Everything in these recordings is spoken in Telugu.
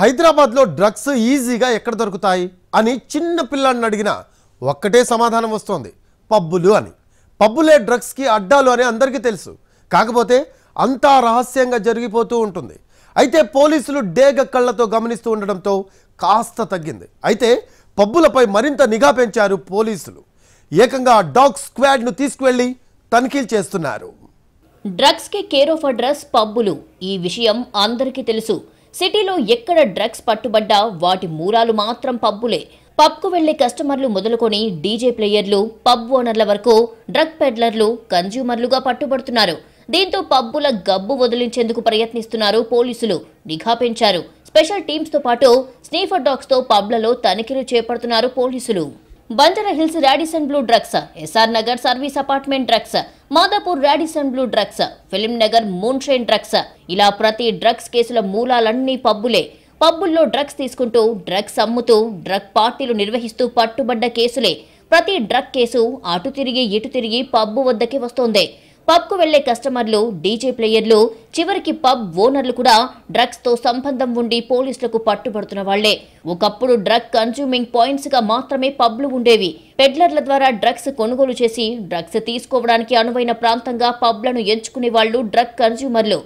హైదరాబాద్లో డ్రగ్స్ ఈజీగా ఎక్కడ దొరుకుతాయి అని చిన్న పిల్లాన్ని అడిగిన ఒక్కటే సమాధానం వస్తోంది పబ్బులు అని పబ్బులే డ్రగ్స్కి అడ్డాలు అని అందరికీ తెలుసు కాకపోతే అంతా రహస్యంగా జరిగిపోతూ ఉంటుంది అయితే పోలీసులు డేగ కళ్ళతో గమనిస్తూ ఉండడంతో కాస్త తగ్గింది అయితే పబ్బులపై మరింత నిఘా పెంచారు పోలీసులు ఏకంగా డాగ్ స్క్వాడ్ను తీసుకువెళ్ళి తనిఖీలు చేస్తున్నారు డ్రగ్స్కి కేర్ ఆఫ్ అడ్రస్ పబ్బులు ఈ విషయం అందరికీ తెలుసు సిటీలో ఎక్కడ డ్రగ్స్ పట్టుబడ్డా వాటి మూలాలు మాత్రం పబ్బులే పబ్కు వెళ్లే కస్టమర్లు మొదలుకొని డీజే ప్లేయర్లు పబ్ ఓనర్ల వరకు డ్రగ్ పెడ్లర్లు కన్జ్యూమర్లుగా పట్టుబడుతున్నారు దీంతో పబ్బుల గబ్బు వదిలించేందుకు ప్రయత్నిస్తున్నారు పోలీసులు నిఘా పెంచారు స్పెషల్ టీమ్స్తో పాటు స్నీఫర్ డాగ్స్తో పబ్లలో తనిఖీలు చేపడుతున్నారు పోలీసులు Banjara Hills Radisson Blu drugs SR Nagar service apartment drugs Madhapur Radisson Blu drugs film Nagar Moonshine drugs ఇలా ప్రతి డ్రగ్స్ కేసుల మూలాలన్నీ పబ్బులే పబ్బుల్లో డ్రగ్స్ తీసుకుంటూ డ్రగ్స్ అమ్ముతూ డ్రగ్ పార్టీలు నిర్వహిస్తూ పట్టుబడ్డ కేసులే ప్రతి డ్రగ్ కేసు అటు తిరిగి ఇటు తిరిగి పబ్బు వద్దకే వస్తోంది పబ్కు వెళ్లే కస్టమర్లు డీజే ప్లేయర్లు చివరికి పబ్ ఓనర్లు కూడా డ్రగ్స్తో సంబంధం ఉండి పోలీసులకు పట్టుబడుతున్న వాళ్లే ఒకప్పుడు డ్రగ్ పాయింట్స్ పాయింట్స్గా మాత్రమే పబ్లు ఉండేవి పెడ్లర్ల ద్వారా డ్రగ్స్ కొనుగోలు చేసి డ్రగ్స్ తీసుకోవడానికి అనువైన ప్రాంతంగా పబ్లను ఎంచుకునే వాళ్ళు డ్రగ్ కన్సూమర్లు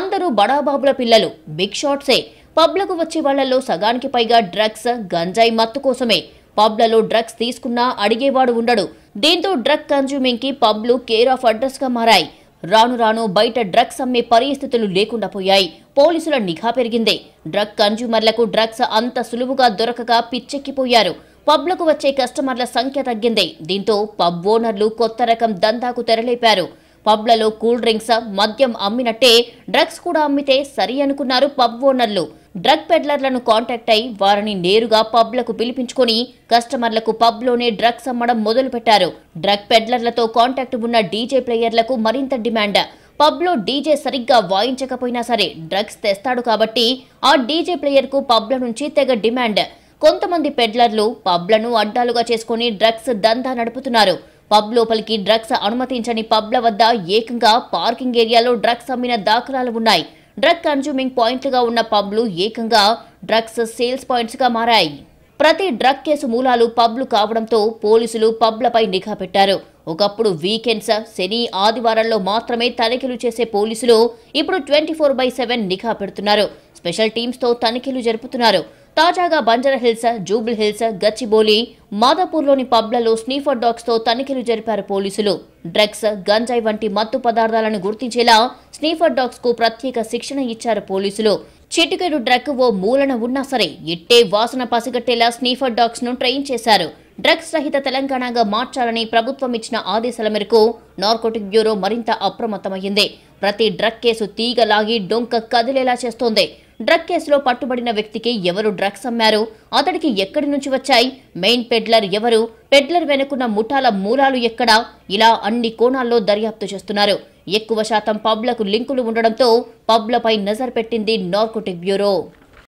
అందరూ బడాబాబుల పిల్లలు బిగ్ షాట్సే పబ్లకు వచ్చే వాళ్లలో సగానికి పైగా డ్రగ్స్ గంజాయి మత్తు కోసమే పబ్లలో డ్రగ్స్ తీసుకున్నా అడిగేవాడు ఉండడు దీంతో డ్రగ్ కన్జ్యూమింగ్ కి పబ్లు కేర్ ఆఫ్ అడ్రస్ గా మారాయి రాను రాను బయట డ్రగ్స్ అమ్మే పరిస్థితులు లేకుండా పోయాయి పోలీసుల నిఘా పెరిగింది డ్రగ్ కన్జ్యూమర్లకు డ్రగ్స్ అంత సులువుగా దొరకగా పిచ్చెక్కిపోయారు పబ్లకు వచ్చే కస్టమర్ల సంఖ్య తగ్గింది దీంతో పబ్ ఓనర్లు కొత్త రకం దందాకు తెరలేపారు పబ్లలో కూల్ డ్రింక్స్ మద్యం అమ్మినట్టే డ్రగ్స్ కూడా అమ్మితే సరి అనుకున్నారు పబ్ ఓనర్లు డ్రగ్ పెడ్లర్లను కాంటాక్ట్ అయి వారిని నేరుగా పబ్లకు పిలిపించుకొని కస్టమర్లకు పబ్లోనే డ్రగ్స్ అమ్మడం మొదలుపెట్టారు డ్రగ్ పెడ్లర్లతో కాంటాక్ట్ ఉన్న డీజే ప్లేయర్లకు మరింత డిమాండ్ పబ్లో డీజే సరిగ్గా వాయించకపోయినా సరే డ్రగ్స్ తెస్తాడు కాబట్టి ఆ డీజే ప్లేయర్కు పబ్ల నుంచి తెగ డిమాండ్ కొంతమంది పెడ్లర్లు పబ్లను అడ్డాలుగా చేసుకుని డ్రగ్స్ దందా నడుపుతున్నారు పబ్ లోపలికి డ్రగ్స్ అనుమతించని పబ్ల వద్ద ఏకంగా పార్కింగ్ ఏరియాలో డ్రగ్స్ అమ్మిన దాఖలాలు ఉన్నాయి డ్రగ్ కన్జ్యూమింగ్ పాయింట్లుగా ఉన్న పబ్లు ఏకంగా డ్రగ్స్ సేల్స్ పాయింట్స్గా మారాయి ప్రతి డ్రగ్ కేసు మూలాలు పబ్లు కావడంతో పోలీసులు పబ్లపై నిఘా పెట్టారు ఒకప్పుడు వీకెండ్స్ శని ఆదివారాల్లో మాత్రమే తనిఖీలు చేసే పోలీసులు ఇప్పుడు ట్వంటీ ఫోర్ బై సెవెన్ నిఘా పెడుతున్నారు స్పెషల్ టీమ్స్తో తనిఖీలు జరుపుతున్నారు తాజాగా బంజరహిల్స్ జూబ్లీహిల్స్ గచ్చిబోలి మాదాపూర్లోని పబ్లలో స్నీఫర్ డాగ్స్తో తనిఖీలు జరిపారు పోలీసులు డ్రగ్స్ గంజాయి వంటి మత్తు పదార్థాలను గుర్తించేలా స్నీఫర్ కు ప్రత్యేక శిక్షణ ఇచ్చారు పోలీసులు చిటికెడు డ్రగ్ ఓ మూలన ఉన్నా సరే ఇట్టే వాసన పసిగట్టేలా స్నీఫర్ ను ట్రైన్ చేశారు డ్రగ్స్ రహిత తెలంగాణగా మార్చాలని ప్రభుత్వం ఇచ్చిన ఆదేశాల మేరకు నార్కోటిక్ బ్యూరో మరింత అప్రమత్తమైంది ప్రతి డ్రగ్ కేసు తీగలాగి డొంక కదిలేలా చేస్తోంది డ్రగ్ కేసులో పట్టుబడిన వ్యక్తికి ఎవరు డ్రగ్స్ అమ్మారు అతడికి ఎక్కడి నుంచి వచ్చాయి మెయిన్ పెడ్లర్ ఎవరు పెడ్లర్ వెనుకున్న ముఠాల మూలాలు ఎక్కడా ఇలా అన్ని కోణాల్లో దర్యాప్తు చేస్తున్నారు ఎక్కువ శాతం పబ్లకు లింకులు ఉండడంతో పబ్లపై నజర్ పెట్టింది నార్కోటిక్ బ్యూరో